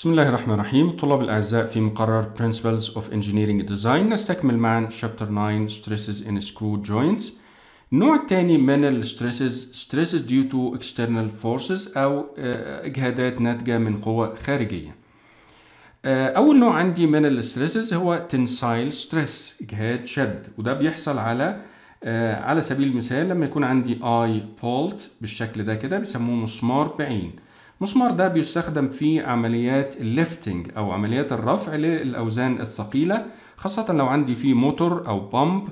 بسم الله الرحمن الرحيم طلاب الأعزاء في مقرر Principles of Engineering Design نستكمل معا Chapter 9 Stresses in Screw Joints النوع الثاني من الستريسز stresses due to external forces أو آه، إجهادات ناتجة من قوى خارجية آه، أول نوع عندي من الستريسز هو Tensile Stress إجهاد شد وده بيحصل على آه، على سبيل المثال لما يكون عندي اي بولت بالشكل ده كده بيسموه مسمار بعين المسمار ده بيستخدم في عمليات الليفتنج أو عمليات الرفع للأوزان الثقيلة خاصة لو عندي في موتور أو بامب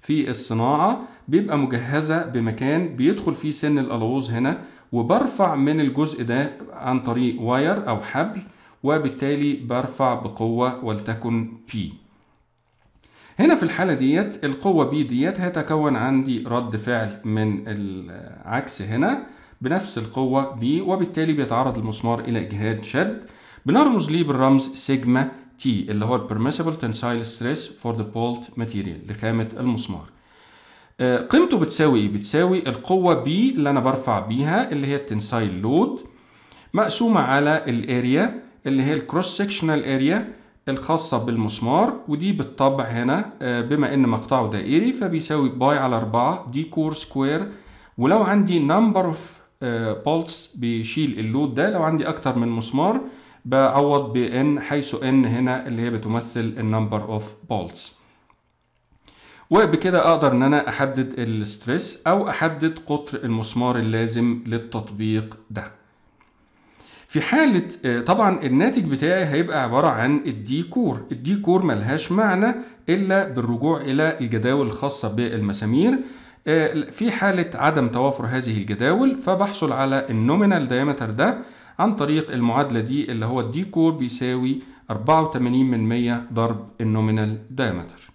في الصناعة بيبقى مجهزة بمكان بيدخل فيه سن الألوز هنا وبرفع من الجزء ده عن طريق واير أو حبل وبالتالي برفع بقوة ولتكن بي هنا في الحالة ديت القوة بي ديت هتكون عندي رد فعل من العكس هنا بنفس القوة B وبالتالي بيتعرض المسمار إلى إجهاد شد بنرمز ليه بالرمز سيجما T اللي هو البرميسيبل تنسايل ستريس فور ذا بولت ماتيريال لخامة المسمار آه، قيمته بتساوي ايه؟ بتساوي القوة B اللي أنا برفع بيها اللي هي التنسايل لود مقسومة على الاريا اللي هي الكروس سكشنال اريا الخاصة بالمسمار ودي بالطبع هنا آه، بما ان مقطعه دائري فبيساوي باي على 4 دي كور سكوير ولو عندي نمبر اوف بولس بيشيل اللود ده لو عندي اكتر من مسمار بعوض بان حيث ان هنا اللي هي بتمثل النمبر اوف بولس وبكده اقدر ان انا احدد الستريس او احدد قطر المسمار اللازم للتطبيق ده في حالة طبعا الناتج بتاعي هيبقى عبارة عن الديكور الديكور ملهاش معنى إلا بالرجوع إلى الجداول الخاصة بالمسامير آه، في حالة عدم توافر هذه الجداول فبحصل على النومينال دايمتر ده عن طريق المعادلة دي اللي هو الدي كور بيساوي 84 من 100 ضرب النومينال دايمتر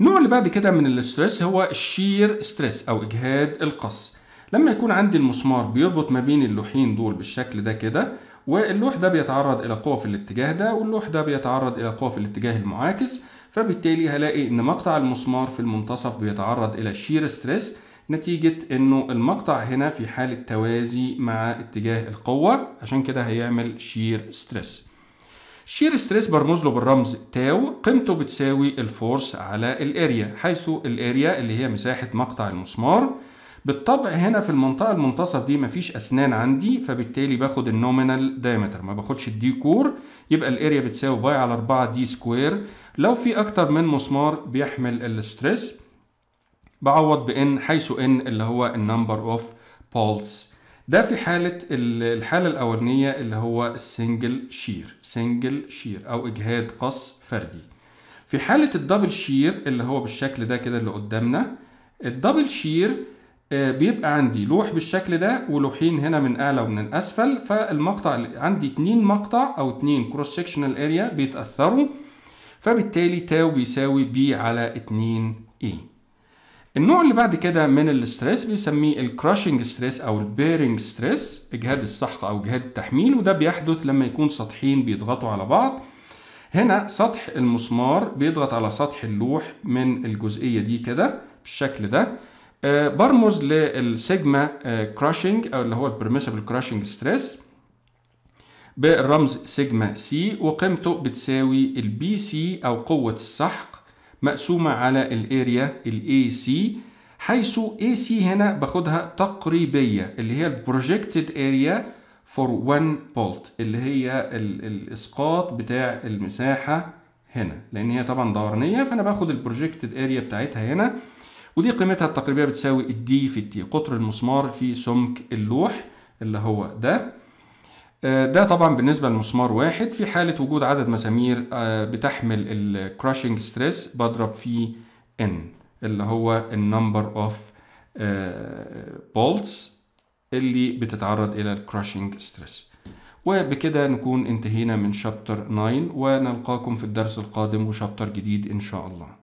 النوع اللي بعد كده من الاسترس هو الشير ستريس او اجهاد القص لما يكون عندي المسمار بيربط ما بين اللوحين دول بالشكل ده كده واللوح ده بيتعرض إلى قوة في الاتجاه ده واللوح ده بيتعرض إلى قوة في الاتجاه المعاكس فبالتالي هلاقي إن مقطع المسمار في المنتصف بيتعرض إلى شير ستريس نتيجة إنه المقطع هنا في حالة توازي مع اتجاه القوة عشان كده هيعمل شير ستريس شير ستريس برمز له بالرمز تاو قيمته بتساوي الفورس على الاريا حيث الاريا اللي هي مساحة مقطع المسمار بالطبع هنا في المنطقة المنتصف دي مفيش أسنان عندي فبالتالي باخد النومينال دايمتر ما باخدش الدي كور يبقى الاريا بتساوي باي على 4 دي سكوير لو في أكتر من مسمار بيحمل الستريس بعوض بإن حيث إن اللي هو النمبر أوف بولز ده في حالة الحالة الأولانية اللي هو السنجل شير سنجل شير أو إجهاد قص فردي في حالة الدبل شير اللي هو بالشكل ده كده اللي قدامنا الدبل شير آه، بيبقى عندي لوح بالشكل ده ولوحين هنا من اعلى ومن الاسفل فالمقطع عندي اتنين مقطع او اتنين كروس سكشنال اريا بيتاثروا فبالتالي تاو بيساوي بي على اتنين اي النوع اللي بعد كده من الاسترس بيسميه الكراشنج ستريس او البيرنج ستريس اجهاد السحق او اجهاد التحميل وده بيحدث لما يكون سطحين بيضغطوا على بعض هنا سطح المسمار بيضغط على سطح اللوح من الجزئية دي كده بالشكل ده آه، برمز للسيجما كراشنج آه، او اللي هو البرميسبل كراشنج ستريس بالرمز سيجما سي وقيمته بتساوي البي سي او قوة السحق مقسومة على الاريا الاي سي حيث اي سي هنا باخدها تقريبية اللي هي البروجكتد اريا فور 1 بولت اللي هي الاسقاط بتاع المساحة هنا لان هي طبعا دورانية فانا باخد البروجكتد اريا بتاعتها هنا ودي قيمتها التقريبية بتساوي الدي في التي قطر المسمار في سمك اللوح اللي هو ده آه، ده طبعا بالنسبة لمسمار واحد في حالة وجود عدد مسامير آه، بتحمل الكراشنج ستريس بضرب في N اللي هو النمبر اوف بولتس اللي بتتعرض إلى الكراشنج ستريس وبكده نكون انتهينا من شابتر 9 ونلقاكم في الدرس القادم وشابتر جديد إن شاء الله